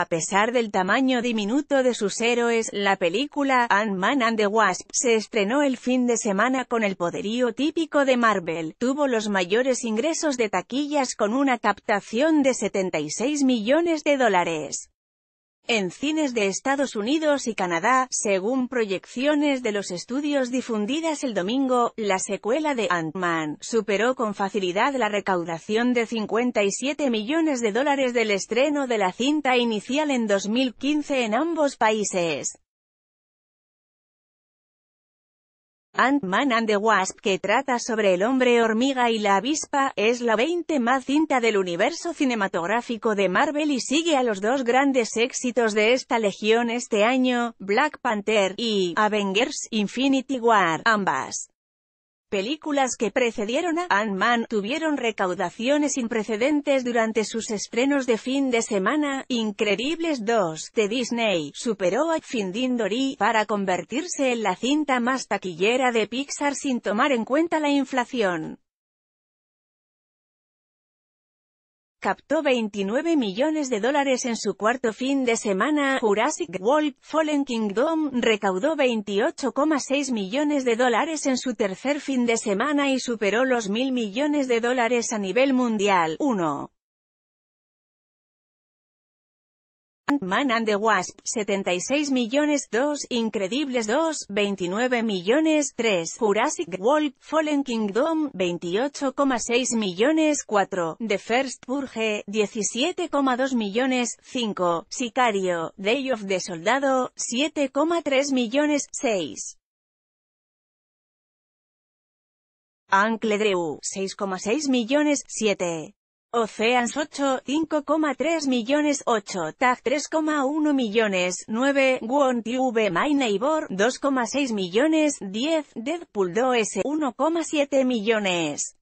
A pesar del tamaño diminuto de sus héroes, la película Ant-Man and the Wasp se estrenó el fin de semana con el poderío típico de Marvel. Tuvo los mayores ingresos de taquillas con una captación de 76 millones de dólares en cines de Estados Unidos y Canadá, según proyecciones de los estudios difundidas el domingo, la secuela de Ant-Man superó con facilidad la recaudación de 57 millones de dólares del estreno de la cinta inicial en 2015 en ambos países. Ant-Man and the Wasp que trata sobre el hombre hormiga y la avispa, es la 20 más cinta del universo cinematográfico de Marvel y sigue a los dos grandes éxitos de esta legión este año, Black Panther y Avengers Infinity War, ambas. Películas que precedieron a Ant-Man tuvieron recaudaciones sin precedentes durante sus estrenos de fin de semana. Increíbles 2 de Disney superó a Finding Dory para convertirse en la cinta más taquillera de Pixar sin tomar en cuenta la inflación. captó 29 millones de dólares en su cuarto fin de semana. Jurassic World Fallen Kingdom recaudó 28,6 millones de dólares en su tercer fin de semana y superó los mil millones de dólares a nivel mundial. 1. Ant-Man and the Wasp, 76 millones, 2, Increíbles 2, 29 millones, 3, Jurassic World, Fallen Kingdom, 28,6 millones, 4, The First Purge, 17,2 millones, 5, Sicario, Day of the Soldado, 7,3 millones, 6. Ancle Drew, 6,6 millones, 7. Oceans 8, 5,3 millones 8, Tag 3,1 millones 9, Won TV My Neighbor 2,6 millones 10, Deadpool 2 s 1,7 millones